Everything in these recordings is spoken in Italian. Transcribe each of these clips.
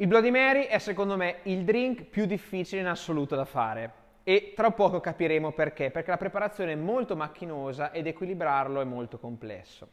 Il Bloody Mary è secondo me il drink più difficile in assoluto da fare e tra poco capiremo perché, perché la preparazione è molto macchinosa ed equilibrarlo è molto complesso.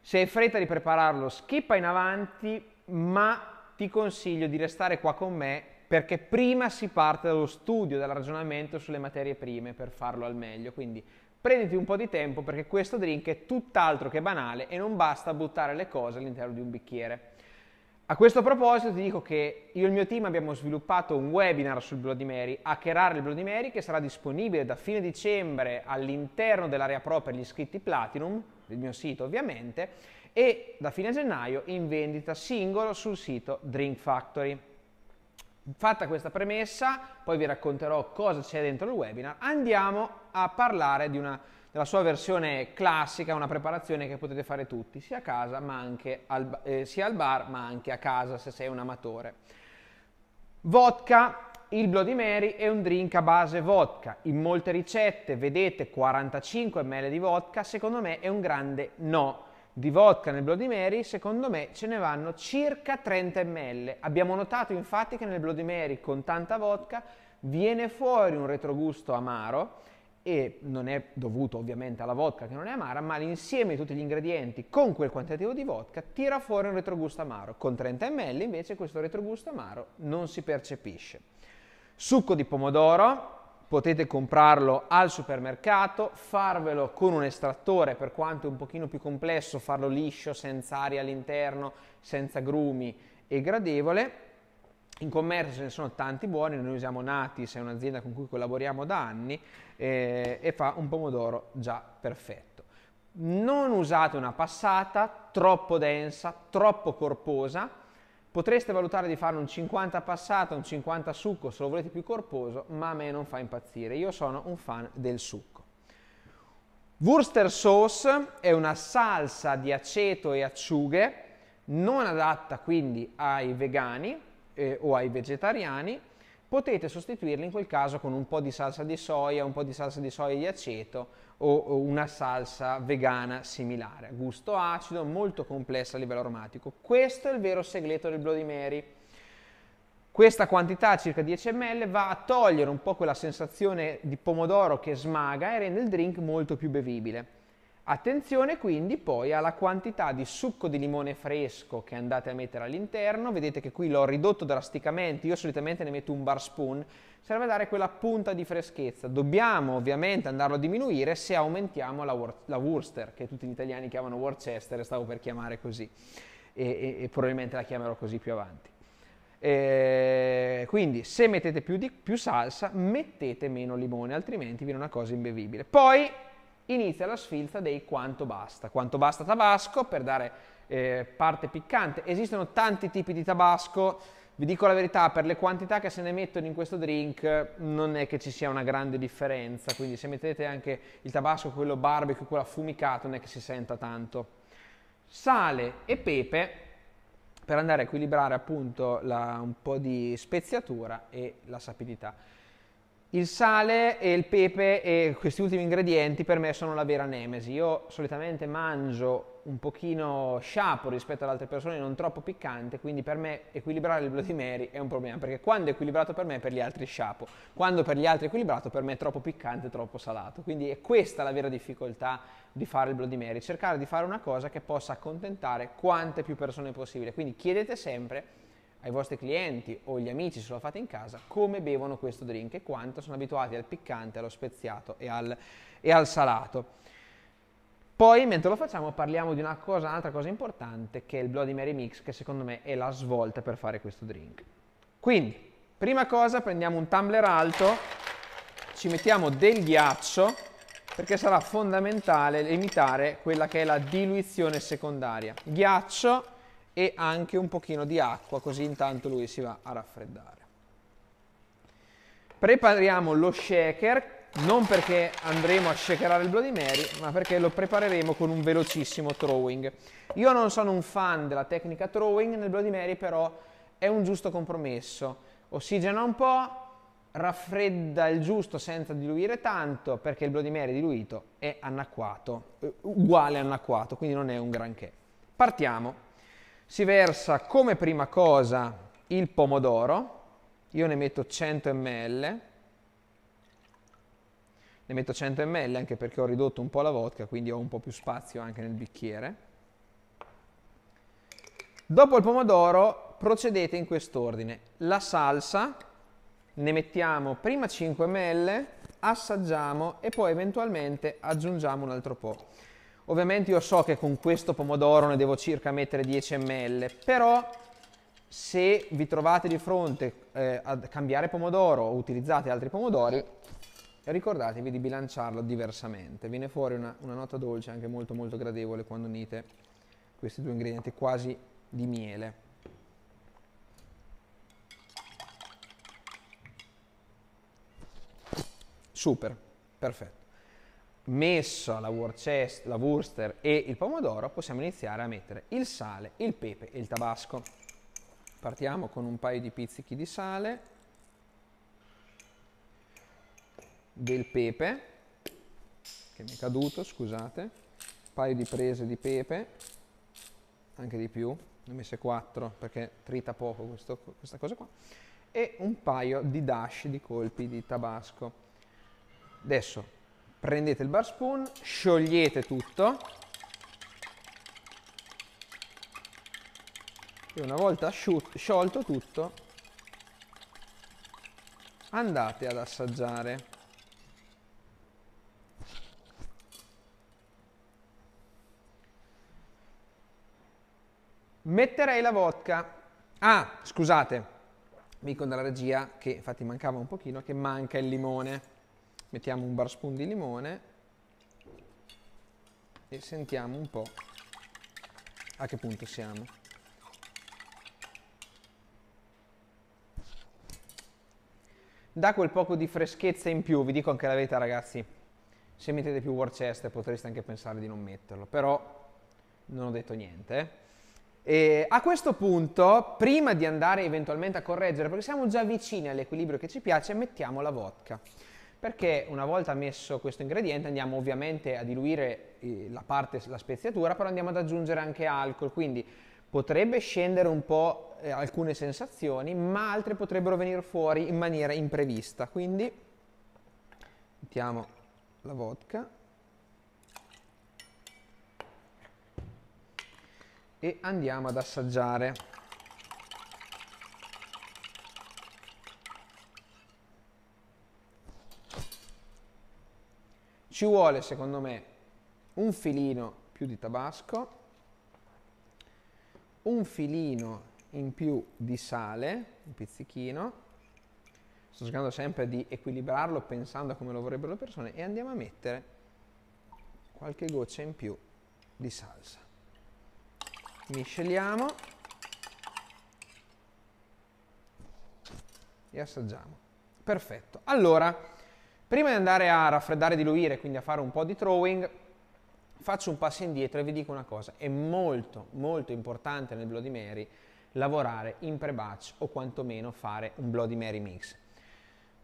Se hai fretta di prepararlo, schippa in avanti, ma ti consiglio di restare qua con me perché prima si parte dallo studio, dal ragionamento sulle materie prime per farlo al meglio. Quindi prenditi un po' di tempo perché questo drink è tutt'altro che banale e non basta buttare le cose all'interno di un bicchiere. A questo proposito ti dico che io e il mio team abbiamo sviluppato un webinar sul Bloody Mary, Hackerare il Bloody Mary, che sarà disponibile da fine dicembre all'interno dell'area pro per gli iscritti Platinum, del mio sito ovviamente, e da fine gennaio in vendita singolo sul sito Drink Factory. Fatta questa premessa, poi vi racconterò cosa c'è dentro il webinar, andiamo a parlare di una nella sua versione classica, una preparazione che potete fare tutti, sia a casa ma anche al, eh, sia al bar ma anche a casa se sei un amatore. Vodka, il Bloody Mary è un drink a base vodka. In molte ricette vedete 45 ml di vodka, secondo me è un grande no. Di vodka nel Bloody Mary, secondo me, ce ne vanno circa 30 ml. Abbiamo notato infatti che nel Bloody Mary con tanta vodka viene fuori un retrogusto amaro e non è dovuto ovviamente alla vodka che non è amara, ma l'insieme di tutti gli ingredienti con quel quantitativo di vodka tira fuori un retrogusto amaro. Con 30 ml invece questo retrogusto amaro non si percepisce. Succo di pomodoro, potete comprarlo al supermercato, farvelo con un estrattore, per quanto è un pochino più complesso, farlo liscio, senza aria all'interno, senza grumi e gradevole in commercio ce ne sono tanti buoni, noi usiamo Natis, è un'azienda con cui collaboriamo da anni eh, e fa un pomodoro già perfetto. Non usate una passata troppo densa, troppo corposa, potreste valutare di fare un 50 passata, un 50 succo se lo volete più corposo, ma a me non fa impazzire, io sono un fan del succo. Worcester sauce è una salsa di aceto e acciughe, non adatta quindi ai vegani, eh, o ai vegetariani, potete sostituirli in quel caso con un po' di salsa di soia, un po' di salsa di soia di aceto o, o una salsa vegana similare. Gusto acido, molto complessa a livello aromatico. Questo è il vero segreto del Bloody Mary. Questa quantità, circa 10 ml, va a togliere un po' quella sensazione di pomodoro che smaga e rende il drink molto più bevibile. Attenzione quindi poi alla quantità di succo di limone fresco che andate a mettere all'interno, vedete che qui l'ho ridotto drasticamente, io solitamente ne metto un bar spoon, serve a dare quella punta di freschezza, dobbiamo ovviamente andarlo a diminuire se aumentiamo la, wor- la Worcester, che tutti gli italiani chiamano Worcester, stavo per chiamare così, e, e, e probabilmente la chiamerò così più avanti. Eh, quindi se mettete più, di, più, salsa mettete meno limone, altrimenti viene una cosa imbevibile. Poi inizia la sfilza dei quanto basta. Quanto basta tabasco per dare eh, parte piccante. Esistono tanti tipi di tabasco, vi dico la verità, per le quantità che se ne mettono in questo drink non è che ci sia una grande differenza, quindi se mettete anche il tabasco, quello barbecue, quello affumicato, non è che si senta tanto. Sale e pepe per andare a equilibrare appunto la, un po' di speziatura e la sapidità. Il sale e il pepe e questi ultimi ingredienti per me sono la vera nemesi. Io solitamente mangio un pochino sciapo rispetto ad altre persone, non troppo piccante, quindi per me equilibrare il Bloody Mary è un problema, perché quando è equilibrato per me, per gli altri è sciapo, quando per gli altri è equilibrato, per me è troppo piccante, troppo salato. Quindi è questa la vera difficoltà di fare il Bloody Mary, cercare di fare una cosa che possa accontentare quante più persone possibile. Quindi chiedete sempre ai vostri clienti o gli amici se lo fate in casa come bevono questo drink e quanto sono abituati al piccante, allo speziato e al, e al salato. Poi, mentre lo facciamo, parliamo di una cosa, un'altra cosa importante che è il Bloody Mary Mix, che secondo me è la svolta per fare questo drink. Quindi, prima cosa, prendiamo un tumbler alto, ci mettiamo del ghiaccio, perché sarà fondamentale limitare quella che è la diluizione secondaria. Ghiaccio, e anche un pochino di acqua così intanto lui si va a raffreddare. Prepariamo lo shaker non perché andremo a shakerare il Bloody Mary, ma perché lo prepareremo con un velocissimo throwing. Io non sono un fan della tecnica throwing, nel Bloody Mary però è un giusto compromesso. Ossigena un po', raffredda il giusto senza diluire tanto, perché il Bloody Mary diluito è anacquato, eh, uguale anacquato, quindi non è un granché. Partiamo si versa come prima cosa il pomodoro, io ne metto 100 ml, ne metto 100 ml anche perché ho ridotto un po' la vodka, quindi ho un po' più spazio anche nel bicchiere. Dopo il pomodoro procedete in quest'ordine. La salsa ne mettiamo prima 5 ml, assaggiamo e poi eventualmente aggiungiamo un altro po'. Ovviamente io so che con questo pomodoro ne devo circa mettere 10 ml, però se vi trovate di fronte eh, a cambiare pomodoro o utilizzate altri pomodori, ricordatevi di bilanciarlo diversamente. Viene fuori una, una nota dolce anche molto molto gradevole quando unite questi due ingredienti quasi di miele. Super, perfetto messa la Worcester, la Worcester e il pomodoro, possiamo iniziare a mettere il sale, il pepe e il tabasco. Partiamo con un paio di pizzichi di sale, del pepe, che mi è caduto, scusate, un paio di prese di pepe, anche di più, ne ho messe 4 perché trita poco questo, questa cosa qua, e un paio di dash di colpi di tabasco. Adesso prendete il bar spoon, sciogliete tutto e una volta sciolto tutto andate ad assaggiare. Metterei la vodka. Ah, scusate, mi dicono dalla regia che infatti mancava un pochino, che manca il limone mettiamo un bar spoon di limone e sentiamo un po' a che punto siamo. Da quel poco di freschezza in più, vi dico anche la verità ragazzi, se mettete più Worcester potreste anche pensare di non metterlo, però non ho detto niente. Eh. E a questo punto, prima di andare eventualmente a correggere, perché siamo già vicini all'equilibrio che ci piace, mettiamo la vodka perché una volta messo questo ingrediente andiamo ovviamente a diluire eh, la parte, la speziatura, però andiamo ad aggiungere anche alcol, quindi potrebbe scendere un po' eh, alcune sensazioni, ma altre potrebbero venire fuori in maniera imprevista. Quindi mettiamo la vodka e andiamo ad assaggiare. Ci vuole, secondo me, un filino più di tabasco, un filino in più di sale, un pizzichino. Sto cercando sempre di equilibrarlo pensando a come lo vorrebbero le persone e andiamo a mettere qualche goccia in più di salsa. Misceliamo e assaggiamo. Perfetto. Allora, Prima di andare a raffreddare e diluire, quindi a fare un po' di throwing, faccio un passo indietro e vi dico una cosa, è molto molto importante nel Bloody Mary lavorare in pre-batch o quantomeno fare un Bloody Mary mix.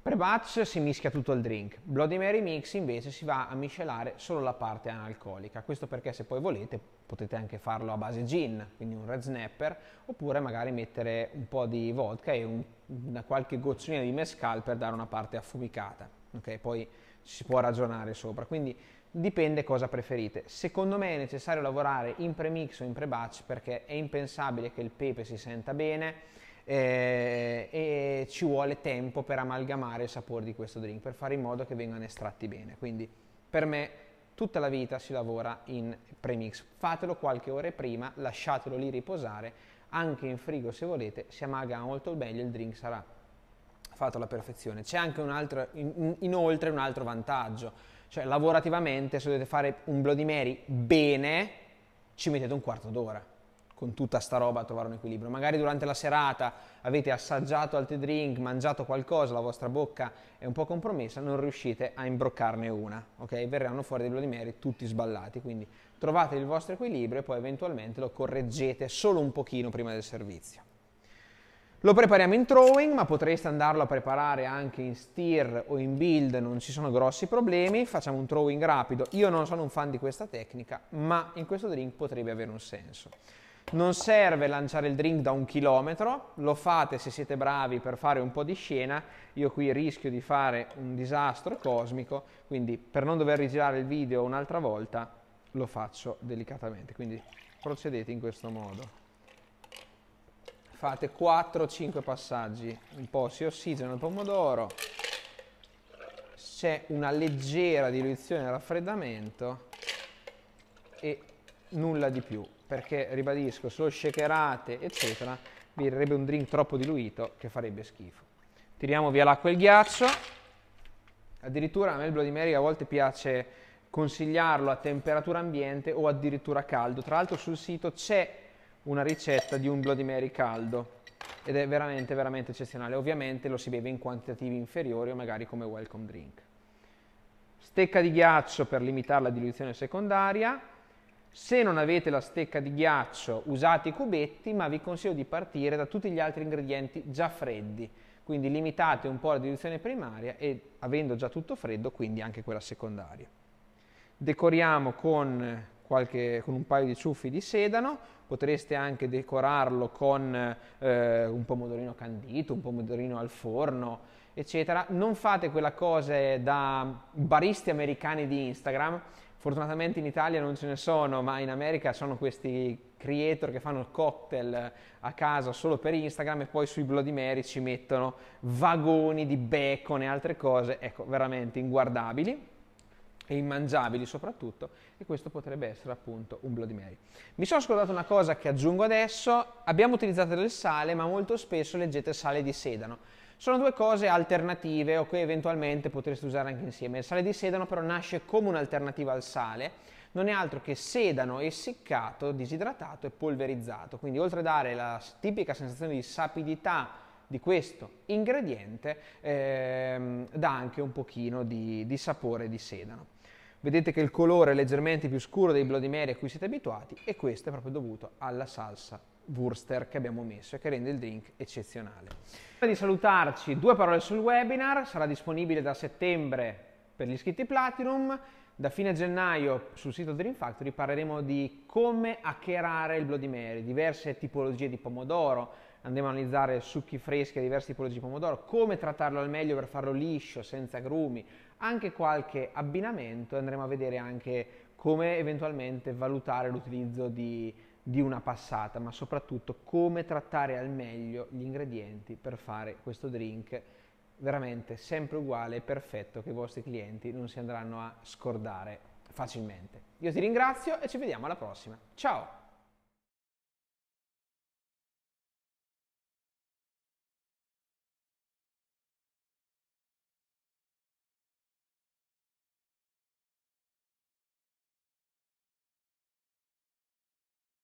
Pre-batch si mischia tutto il drink, Bloody Mary mix invece si va a miscelare solo la parte analcolica, questo perché se poi volete potete anche farlo a base gin, quindi un red snapper, oppure magari mettere un po' di vodka e un, una qualche gocciolina di mescal per dare una parte affumicata ok? Poi si può ragionare sopra, quindi dipende cosa preferite. Secondo me è necessario lavorare in premix o in pre-batch perché è impensabile che il pepe si senta bene eh, e ci vuole tempo per amalgamare il sapore di questo drink, per fare in modo che vengano estratti bene. Quindi per me tutta la vita si lavora in premix. Fatelo qualche ora prima, lasciatelo lì riposare, anche in frigo se volete, si amalgama molto meglio, il drink sarà fatto alla perfezione. C'è anche un altro, in, inoltre un altro vantaggio, cioè lavorativamente se dovete fare un Bloody Mary bene ci mettete un quarto d'ora con tutta sta roba a trovare un equilibrio. Magari durante la serata avete assaggiato altri drink, mangiato qualcosa, la vostra bocca è un po' compromessa, non riuscite a imbroccarne una, ok? Verranno fuori dei Bloody Mary tutti sballati, quindi trovate il vostro equilibrio e poi eventualmente lo correggete solo un pochino prima del servizio. Lo prepariamo in throwing, ma potreste andarlo a preparare anche in steer o in build, non ci sono grossi problemi. Facciamo un throwing rapido. Io non sono un fan di questa tecnica, ma in questo drink potrebbe avere un senso. Non serve lanciare il drink da un chilometro, lo fate se siete bravi per fare un po' di scena, io qui rischio di fare un disastro cosmico, quindi per non dover rigirare il video un'altra volta lo faccio delicatamente, quindi procedete in questo modo fate 4-5 passaggi, un po' si ossigena il pomodoro, c'è una leggera diluizione del raffreddamento e nulla di più, perché ribadisco, se lo shakerate, eccetera, vi verrebbe un drink troppo diluito che farebbe schifo. Tiriamo via l'acqua e il ghiaccio. Addirittura a me il Bloody Mary a volte piace consigliarlo a temperatura ambiente o addirittura caldo. Tra l'altro sul sito c'è una ricetta di un Bloody Mary caldo ed è veramente veramente eccezionale. Ovviamente lo si beve in quantitativi inferiori o magari come welcome drink. Stecca di ghiaccio per limitare la diluizione secondaria. Se non avete la stecca di ghiaccio usate i cubetti, ma vi consiglio di partire da tutti gli altri ingredienti già freddi. Quindi limitate un po' la diluizione primaria e avendo già tutto freddo, quindi anche quella secondaria. Decoriamo con qualche, con un paio di ciuffi di sedano, potreste anche decorarlo con eh, un pomodorino candito, un pomodorino al forno, eccetera. Non fate quella cosa eh, da baristi americani di Instagram, fortunatamente in Italia non ce ne sono, ma in America sono questi creator che fanno il cocktail eh, a casa solo per Instagram e poi sui Bloody Mary ci mettono vagoni di bacon e altre cose, ecco, veramente inguardabili e immangiabili soprattutto, e questo potrebbe essere appunto un Bloody Mary. Mi sono scordato una cosa che aggiungo adesso, abbiamo utilizzato del sale, ma molto spesso leggete sale di sedano. Sono due cose alternative o che eventualmente potreste usare anche insieme. Il sale di sedano però nasce come un'alternativa al sale, non è altro che sedano essiccato, disidratato e polverizzato. Quindi oltre a dare la tipica sensazione di sapidità di questo ingrediente, ehm, dà anche un pochino di, di sapore di sedano. Vedete che il colore è leggermente più scuro dei Bloody Mary a cui siete abituati e questo è proprio dovuto alla salsa Wurster che abbiamo messo e che rende il drink eccezionale. Prima di salutarci, due parole sul webinar, sarà disponibile da settembre per gli iscritti Platinum, da fine gennaio sul sito Dream Factory parleremo di come hackerare il Bloody Mary, diverse tipologie di pomodoro, andremo a analizzare succhi freschi a diverse tipologie di pomodoro, come trattarlo al meglio per farlo liscio, senza grumi, anche qualche abbinamento e andremo a vedere anche come eventualmente valutare l'utilizzo di, di una passata, ma soprattutto come trattare al meglio gli ingredienti per fare questo drink veramente sempre uguale e perfetto che i vostri clienti non si andranno a scordare facilmente. Io ti ringrazio e ci vediamo alla prossima. Ciao!